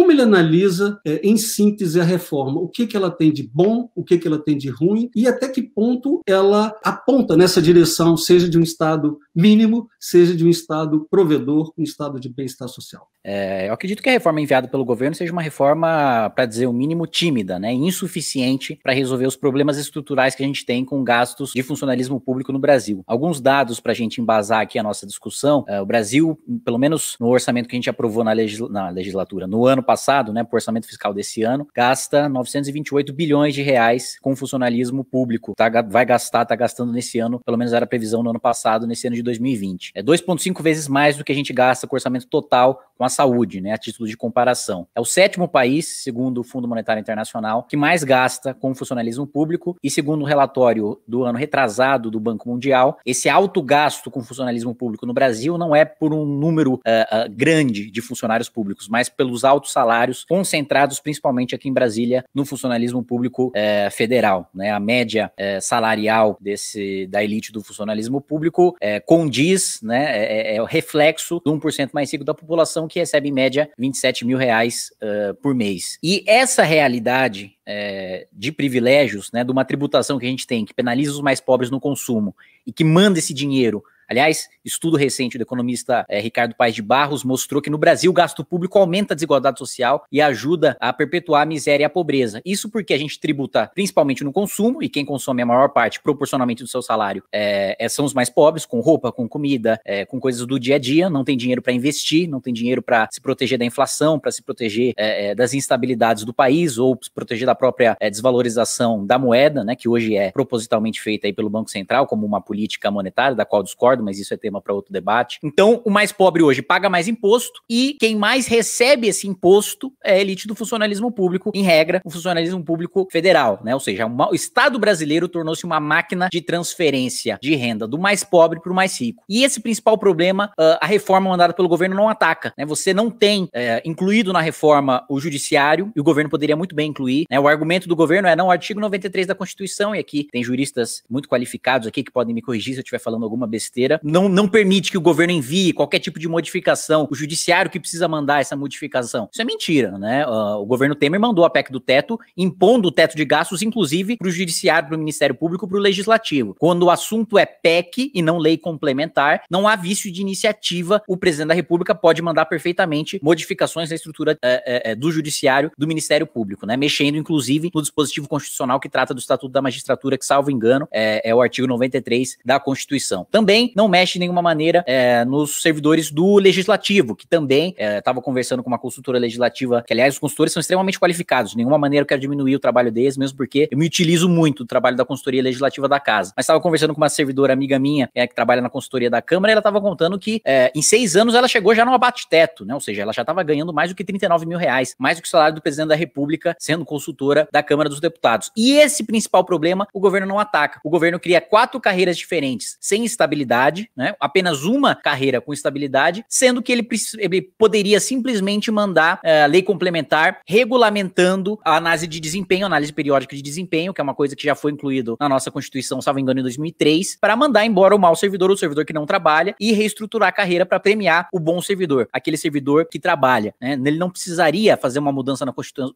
Como ele analisa, é, em síntese, a reforma? O que, que ela tem de bom, o que, que ela tem de ruim e até que ponto ela aponta nessa direção, seja de um Estado mínimo, seja de um Estado provedor, um Estado de bem-estar social? É, eu acredito que a reforma enviada pelo governo seja uma reforma, para dizer o mínimo, tímida, né, insuficiente para resolver os problemas estruturais que a gente tem com gastos de funcionalismo público no Brasil. Alguns dados para a gente embasar aqui a nossa discussão: é, o Brasil, pelo menos no orçamento que a gente aprovou na, na legislatura no ano passado, né, por o orçamento fiscal desse ano, gasta 928 bilhões de reais com funcionalismo público. Tá, vai gastar, está gastando nesse ano, pelo menos era a previsão no ano passado, nesse ano de 2020. É 2,5 vezes mais do que a gente gasta com orçamento total com a saúde, né, a título de comparação. É o sétimo país, segundo o Fundo Monetário Internacional, que mais gasta com o funcionalismo público e segundo o relatório do ano retrasado do Banco Mundial, esse alto gasto com funcionalismo público no Brasil não é por um número uh, uh, grande de funcionários públicos, mas pelos altos salários concentrados principalmente aqui em Brasília no funcionalismo público uh, federal, né? A média salarial desse da elite do funcionalismo público condiz, né, é, é, é o reflexo do 1% mais rico da população que recebe em média 27 mil reais uh, por mês. E essa realidade é, de privilégios, né, de uma tributação que a gente tem, que penaliza os mais pobres no consumo e que manda esse dinheiro Aliás, estudo recente do economista é, Ricardo Paes de Barros mostrou que no Brasil o gasto público aumenta a desigualdade social e ajuda a perpetuar a miséria e a pobreza. Isso porque a gente tributa principalmente no consumo, e quem consome a maior parte proporcionalmente do seu salário é, são os mais pobres, com roupa, com comida, é, com coisas do dia a dia, não tem dinheiro para investir, não tem dinheiro para se proteger da inflação, para se proteger é, das instabilidades do país ou se proteger da própria é, desvalorização da moeda, né, que hoje é propositalmente feita aí pelo Banco Central como uma política monetária, da qual discordo concordo, mas isso é tema para outro debate. Então, o mais pobre hoje paga mais imposto e quem mais recebe esse imposto é a elite do funcionalismo público, em regra, o funcionalismo público federal, né? Ou seja, o Estado brasileiro tornou-se uma máquina de transferência de renda do mais pobre para o mais rico. E esse principal problema, ah, a reforma mandada pelo governo não ataca, né? Você não tem é, incluído na reforma o judiciário e o governo poderia muito bem incluir, né? O argumento do governo é não, o artigo 93 da Constituição, e aqui tem juristas muito qualificados aqui que podem me corrigir se eu estiver falando alguma besteira brasileira não, não permite que o governo envie qualquer tipo de modificação, o judiciário que precisa mandar essa modificação. Isso é mentira, né? Uh, o governo Temer mandou a PEC do teto, impondo o teto de gastos, inclusive, para o judiciário, para o Ministério Público, para o Legislativo. Quando o assunto é PEC e não lei complementar, não há vício de iniciativa, o presidente da República pode mandar perfeitamente modificações na estrutura é, é, é, do judiciário, do Ministério Público, né? Mexendo, inclusive, no dispositivo constitucional que trata do Estatuto da Magistratura, que, salvo engano, é, é o artigo 93 da Constituição. Também não mexe de nenhuma maneira é, nos servidores do legislativo, que também estava é, conversando com uma consultora legislativa, que aliás, os consultores são extremamente qualificados, de nenhuma maneira eu quero diminuir o trabalho deles, mesmo porque eu me utilizo muito do trabalho da consultoria legislativa da casa. Mas estava conversando com uma servidora amiga minha, é, que trabalha na consultoria da Câmara, e ela estava contando que é, em seis anos ela chegou já no abate-teto, né? Ou seja, ela já estava ganhando mais do que 39 mil reais, mais do que o salário do presidente da República, sendo consultora da Câmara dos Deputados. E esse principal problema o governo não ataca. O governo cria quatro carreiras diferentes, sem estabilidade estabilidade, né? Apenas uma carreira com estabilidade, sendo que ele, ele poderia simplesmente mandar eh, lei complementar regulamentando a análise de desempenho, análise periódica de desempenho, que é uma coisa que já foi incluído na nossa Constituição, salvo engano, em 2003, para mandar embora o mau servidor, o servidor que não trabalha, e reestruturar a carreira para premiar o bom servidor, aquele servidor que trabalha. Né? Ele não precisaria fazer uma mudança na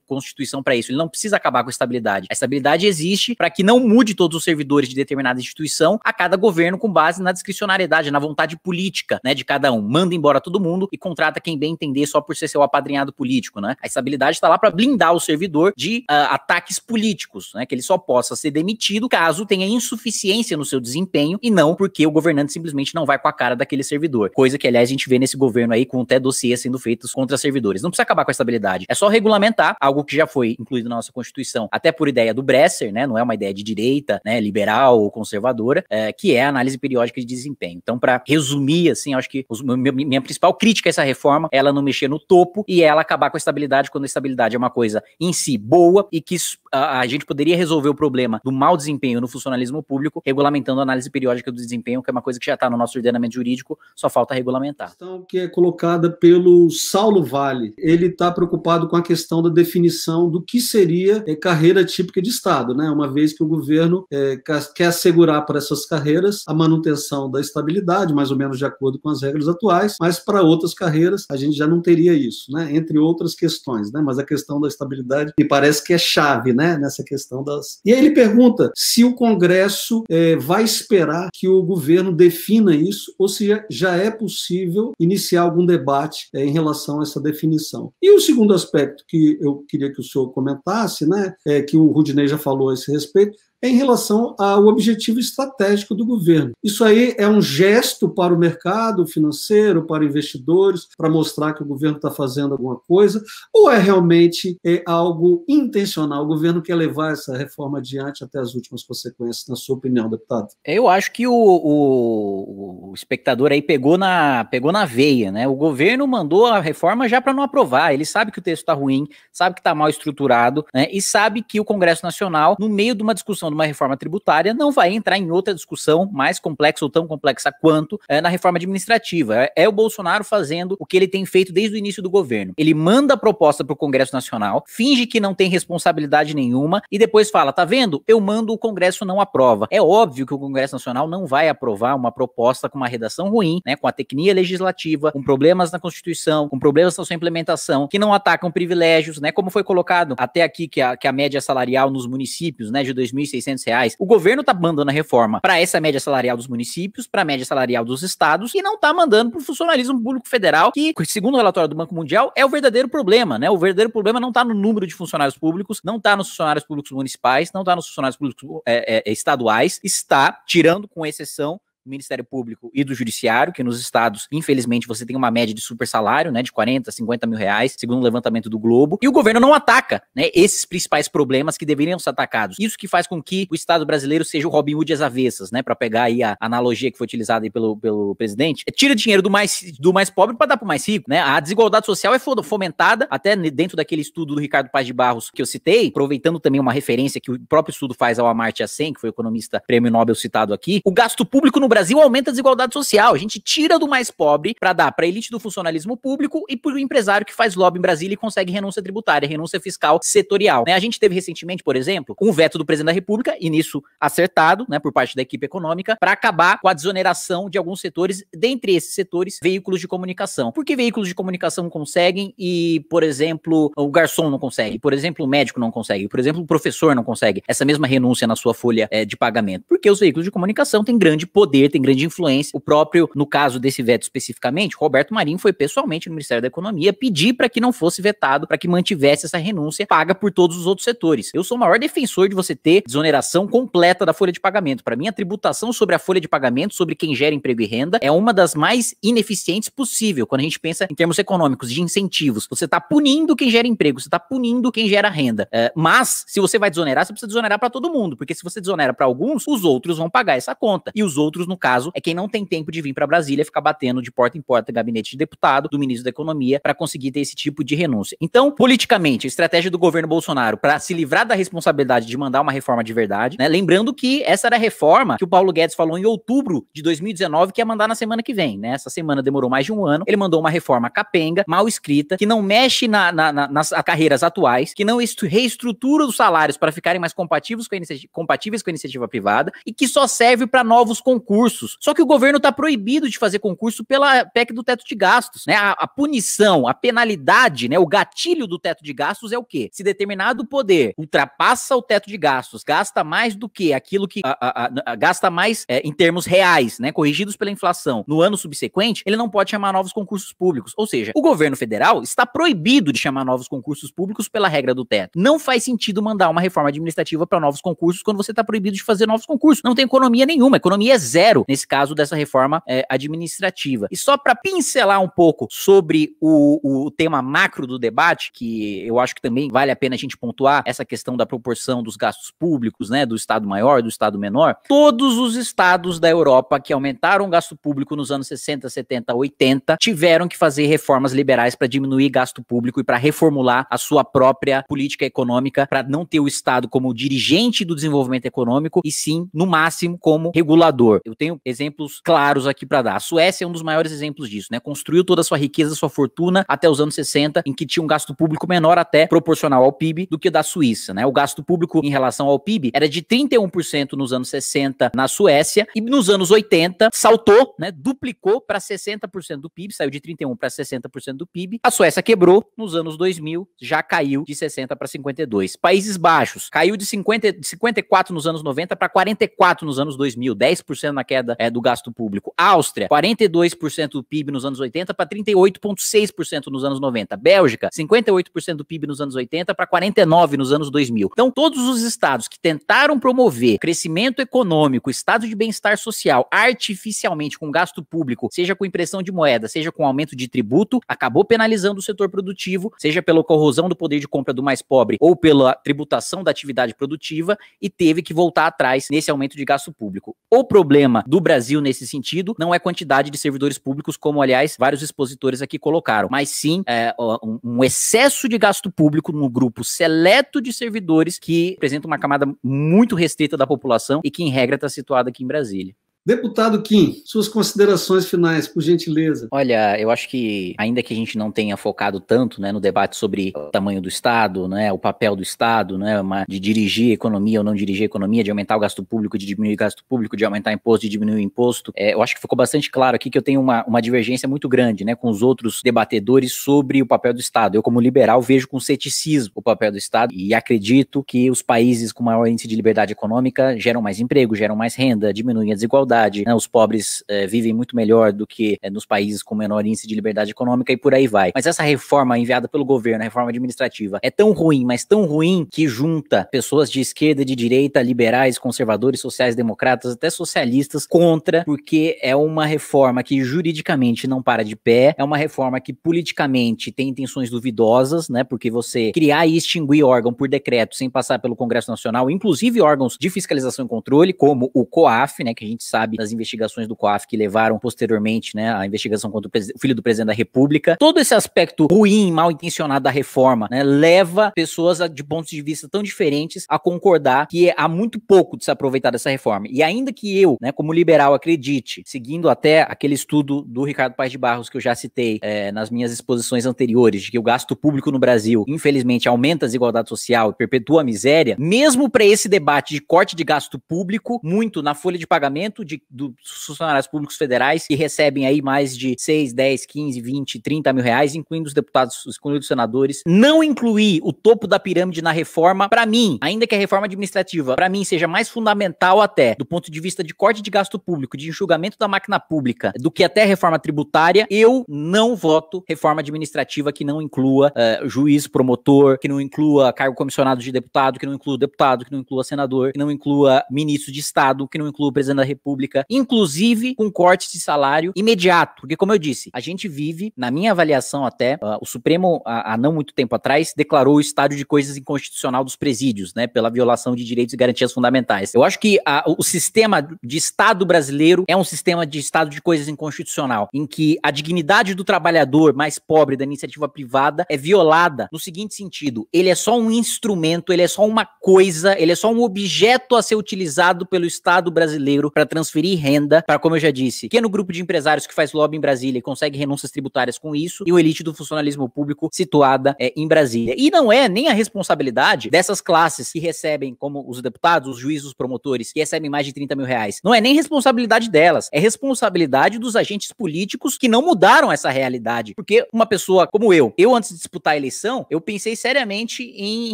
Constituição para isso, ele não precisa acabar com a estabilidade. A estabilidade existe para que não mude todos os servidores de determinada instituição a cada governo com base na descrição discricionariedade, na vontade política, né, de cada um. Manda embora todo mundo e contrata quem bem entender só por ser seu apadrinhado político, né? A estabilidade está lá para blindar o servidor de uh, ataques políticos, né? Que ele só possa ser demitido caso tenha insuficiência no seu desempenho e não porque o governante simplesmente não vai com a cara daquele servidor. Coisa que, aliás, a gente vê nesse governo aí com até dossiês sendo feitos contra servidores. Não precisa acabar com a estabilidade, é só regulamentar algo que já foi incluído na nossa Constituição, até por ideia do Bresser, né? Não é uma ideia de direita, né? Liberal ou conservadora, é, que é a análise periódica de desempenho. Então, para resumir, assim, acho que os, minha principal crítica a essa reforma é ela não mexer no topo e ela acabar com a estabilidade quando a estabilidade é uma coisa em si boa e que a, a gente poderia resolver o problema do mau desempenho no funcionalismo público regulamentando a análise periódica do desempenho, que é uma coisa que já está no nosso ordenamento jurídico, só falta regulamentar. Questão que é colocada pelo Saulo Vale. Ele está preocupado com a questão da definição do que seria é, carreira típica de Estado, né? Uma vez que o governo é, quer assegurar para essas carreiras a manutenção da estabilidade, mais ou menos de acordo com as regras atuais, mas para outras carreiras a gente já não teria isso, né? Entre outras questões, né? Mas a questão da estabilidade me parece que é chave, né? Nessa questão das. E aí ele pergunta se o Congresso é, vai esperar que o governo defina isso ou se já é possível iniciar algum debate é, em relação a essa definição. E o segundo aspecto que eu queria que o senhor comentasse, né? É que o Rudinei já falou a esse respeito, em relação ao objetivo estratégico do governo. Isso aí é um gesto para o mercado financeiro, para investidores, para mostrar que o governo está fazendo alguma coisa, ou é realmente é algo intencional? O governo quer levar essa reforma adiante até as últimas consequências, na sua opinião, deputado? Eu acho que o, o o espectador aí pegou na, pegou na veia, né? O governo mandou a reforma já para não aprovar. Ele sabe que o texto está ruim, sabe que está mal estruturado, né? E sabe que o Congresso Nacional, no meio de uma discussão de uma reforma tributária, não vai entrar em outra discussão mais complexa ou tão complexa quanto é, na reforma administrativa. É, é o Bolsonaro fazendo o que ele tem feito desde o início do governo. Ele manda a proposta para o Congresso Nacional, finge que não tem responsabilidade nenhuma e depois fala: tá vendo? Eu mando, o Congresso não aprova. É óbvio que o Congresso Nacional não vai aprovar uma proposta com uma uma redação ruim, né, com a tecnia legislativa, com problemas na Constituição, com problemas na sua implementação, que não atacam privilégios, né, como foi colocado até aqui que a, que a média salarial nos municípios, né, de R$ 2.600, o governo tá mandando a reforma para essa média salarial dos municípios, para a média salarial dos estados e não tá mandando para o funcionalismo público federal, que, segundo o relatório do Banco Mundial, é o verdadeiro problema, né? O verdadeiro problema não tá no número de funcionários públicos, não tá nos funcionários públicos municipais, não tá nos funcionários públicos é, é, estaduais, está, tirando com exceção do Ministério Público e do Judiciário, que nos estados, infelizmente, você tem uma média de super salário, né, de 40, 50 mil reais, segundo o levantamento do Globo, e o governo não ataca, né, esses principais problemas que deveriam ser atacados. Isso que faz com que o Estado brasileiro seja o Robin Hood às avessas, né, para pegar aí a analogia que foi utilizada aí pelo, pelo presidente, é, tira dinheiro do mais, do mais pobre para dar pro mais rico, né, a desigualdade social é fomentada, até dentro daquele estudo do Ricardo Paz de Barros que eu citei, aproveitando também uma referência que o próprio estudo faz ao Amartya Sen, que foi o economista prêmio Nobel citado aqui, o gasto público no Brasil aumenta a desigualdade social. A gente tira do mais pobre para dar para a elite do funcionalismo público e para o empresário que faz lobby em Brasília e consegue renúncia tributária, renúncia fiscal setorial. Né? A gente teve recentemente, por exemplo, um veto do presidente da República, e nisso acertado, né, por parte da equipe econômica, para acabar com a desoneração de alguns setores, dentre esses setores, veículos de comunicação. Por que veículos de comunicação conseguem e, por exemplo, o garçom não consegue? Por exemplo, o médico não consegue? Por exemplo, o professor não consegue? Essa mesma renúncia na sua folha é, de pagamento? Porque os veículos de comunicação têm grande poder poder, tem grande influência. O próprio, no caso desse veto especificamente, Roberto Marinho foi pessoalmente no Ministério da Economia pedir para que não fosse vetado, para que mantivesse essa renúncia paga por todos os outros setores. Eu sou o maior defensor de você ter desoneração completa da folha de pagamento. Para mim, a tributação sobre a folha de pagamento, sobre quem gera emprego e renda, é uma das mais ineficientes possível quando a gente pensa em termos econômicos, de incentivos. Você está punindo quem gera emprego, você está punindo quem gera renda. É, mas, se você vai desonerar, você precisa desonerar para todo mundo, porque se você desonera para alguns, os outros vão pagar essa conta e os outros não no caso, é quem não tem tempo de vir para Brasília ficar batendo de porta em porta gabinete de deputado, do ministro da Economia, para conseguir ter esse tipo de renúncia. Então, politicamente, a estratégia do governo Bolsonaro para se livrar da responsabilidade de mandar uma reforma de verdade, né? Lembrando que essa era a reforma que o Paulo Guedes falou em outubro de 2019 que ia mandar na semana que vem, né? Essa semana demorou mais de um ano. Ele mandou uma reforma capenga, mal escrita, que não mexe na, na, na, nas carreiras atuais, que não reestrutura os salários para ficarem mais compatíveis com, compatíveis com a iniciativa privada e que só serve para novos concursos concursos. Só que o governo está proibido de fazer concurso pela PEC do teto de gastos, né? A, a, punição, a penalidade, né? O gatilho do teto de gastos é o quê? Se determinado poder ultrapassa o teto de gastos, gasta mais do que aquilo que a, a, gasta mais é, em termos reais, né? Corrigidos pela inflação no ano subsequente, ele não pode chamar novos concursos públicos. Ou seja, o governo federal está proibido de chamar novos concursos públicos pela regra do teto. Não faz sentido mandar uma reforma administrativa para novos concursos quando você está proibido de fazer novos concursos. Não tem economia nenhuma, economia é zero zero, nesse caso dessa reforma é, administrativa. E só para pincelar um pouco sobre o, o tema macro do debate, que eu acho que também vale a pena a gente pontuar essa questão da proporção dos gastos públicos, né, do Estado maior, do Estado menor, todos os estados da Europa que aumentaram o gasto público nos anos 60, 70, 80 tiveram que fazer reformas liberais para diminuir gasto público e para reformular a sua própria política econômica, para não ter o Estado como dirigente do desenvolvimento econômico e sim, no máximo, como regulador. Eu tenho exemplos claros aqui para dar. A Suécia é um dos maiores exemplos disso, né? Construiu toda a sua riqueza, sua fortuna até os anos 60, em que tinha um gasto público menor até proporcional ao PIB do que da Suíça, né? O gasto público em relação ao PIB era de 31% nos anos 60 na Suécia e nos anos 80 saltou, né? Duplicou para 60% do PIB, saiu de 31 para 60% do PIB. A Suécia quebrou nos anos 2000, já caiu de 60 para 52. Países Baixos caiu de, 50, de 54 nos anos 90 para 44 nos anos 2000, 10% na queda é, do gasto público. Áustria, 42% do PIB nos anos 80 para 38,6% nos anos 90. Bélgica, 58% do PIB nos anos 80 para 49% nos anos 2000. Então, todos os estados que tentaram promover crescimento econômico, estado de bem-estar social artificialmente com gasto público, seja com impressão de moeda, seja com aumento de tributo, acabou penalizando o setor produtivo, seja pela corrosão do poder de compra do mais pobre ou pela tributação da atividade produtiva e teve que voltar atrás nesse aumento de gasto público. O problema problema do Brasil nesse sentido não é quantidade de servidores públicos, como, aliás, vários expositores aqui colocaram, mas sim é, um excesso de gasto público no grupo seleto de servidores que representa uma camada muito restrita da população e que, em regra, está situada aqui em Brasília. Deputado Kim, suas considerações finais, por gentileza. Olha, eu acho que ainda que a gente não tenha focado tanto né, no debate sobre o tamanho do Estado, né, o papel do Estado, né, uma, de dirigir a economia ou não dirigir a economia, de aumentar o gasto público, de diminuir o gasto público, de aumentar imposto, de diminuir o imposto, é, eu acho que ficou bastante claro aqui que eu tenho uma, uma divergência muito grande né, com os outros debatedores sobre o papel do Estado. Eu, como liberal, vejo com ceticismo o papel do Estado e acredito que os países com maior índice de liberdade econômica geram mais emprego, geram mais renda, diminuem a desigualdade né? os pobres é, vivem muito melhor do que é, nos países com menor índice de liberdade econômica e por aí vai. Mas essa reforma enviada pelo governo, a reforma administrativa, é tão ruim, mas tão ruim que junta pessoas de esquerda, de direita, liberais, conservadores, sociais-democratas, até socialistas contra, porque é uma reforma que juridicamente não para de pé, é uma reforma que politicamente tem intenções duvidosas, né? Porque você criar e extinguir órgão por decreto sem passar pelo Congresso Nacional, inclusive órgãos de fiscalização e controle, como o COAF, né? Que a gente sabe sabe das investigações do COAF que levaram posteriormente, né, a investigação contra o, filho do presidente da República. Todo esse aspecto ruim, mal intencionado da reforma, né, leva pessoas a, de pontos de vista tão diferentes a concordar que é, há muito pouco de se aproveitar dessa reforma. E ainda que eu, né, como liberal, acredite, seguindo até aquele estudo do Ricardo Paz de Barros que eu já citei é, nas minhas exposições anteriores, de que o gasto público no Brasil, infelizmente, aumenta a desigualdade social e perpetua a miséria, mesmo para esse debate de corte de gasto público, muito na folha de pagamento, de de, dos funcionários públicos federais que recebem aí mais de 6, 10, 15, 20, 30 mil reais, incluindo os deputados, incluindo os senadores. Não incluir o topo da pirâmide na reforma, para mim, ainda que a reforma administrativa, para mim, seja mais fundamental até do ponto de vista de corte de gasto público, de enxugamento da máquina pública, do que até reforma tributária, eu não voto reforma administrativa que não inclua uh, juiz, promotor, que não inclua cargo comissionado de deputado, que não inclua deputado, que não inclua senador, que não inclua ministro de Estado, que não inclua presidente da República pública, inclusive com corte de salário imediato. Porque, como eu disse, a gente vive, na minha avaliação até, uh, o Supremo, há, não muito tempo atrás, declarou o estado de coisas inconstitucional dos presídios, né, pela violação de direitos e garantias fundamentais. Eu acho que ah, o sistema de Estado brasileiro é um sistema de Estado de coisas inconstitucional, em que a dignidade do trabalhador mais pobre da iniciativa privada é violada no seguinte sentido: ele é só um instrumento, ele é só uma coisa, ele é só um objeto a ser utilizado pelo Estado brasileiro para transformar transferir renda para, como eu já disse, pequeno grupo de empresários que faz lobby em Brasília e consegue renúncias tributárias com isso, e o elite do funcionalismo público situada é, em Brasília. E não é nem a responsabilidade dessas classes que recebem, como os deputados, os juízes, os promotores, que recebem mais de 30 mil reais. Não é nem responsabilidade delas, é responsabilidade dos agentes políticos que não mudaram essa realidade. Porque uma pessoa como eu, eu antes de disputar a eleição, eu pensei seriamente em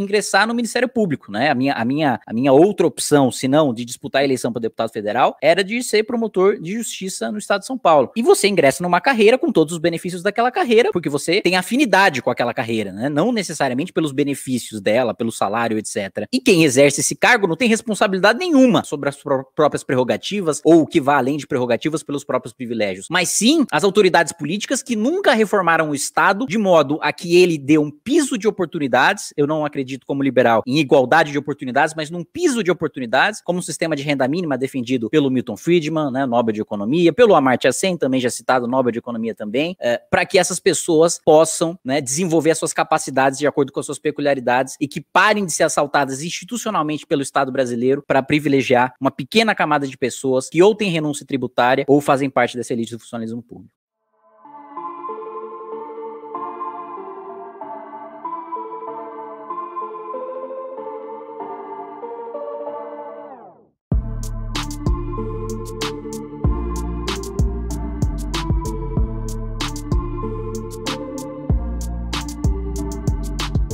ingressar no Ministério Público, né? A minha, a minha, a minha outra opção, se não de disputar a eleição para deputado federal, era carreira de ser promotor de justiça no estado de São Paulo. E você ingressa numa carreira com todos os benefícios daquela carreira, porque você tem afinidade com aquela carreira, né? Não necessariamente pelos benefícios dela, pelo salário, etc. E quem exerce esse cargo não tem responsabilidade nenhuma sobre as próprias prerrogativas ou o que vá além de prerrogativas pelos próprios privilégios, mas sim as autoridades políticas que nunca reformaram o Estado de modo a que ele dê um piso de oportunidades. Eu não acredito, como liberal, em igualdade de oportunidades, mas num piso de oportunidades, como o sistema de renda mínima defendido pelo Milton Milton Friedman, né, Nobel de Economia, pelo Amartya Sen, também já citado, Nobel de Economia também, é, eh, para que essas pessoas possam né, desenvolver as suas capacidades de acordo com as suas peculiaridades e que parem de ser assaltadas institucionalmente pelo Estado brasileiro para privilegiar uma pequena camada de pessoas que ou têm renúncia tributária ou fazem parte dessa elite do funcionalismo público.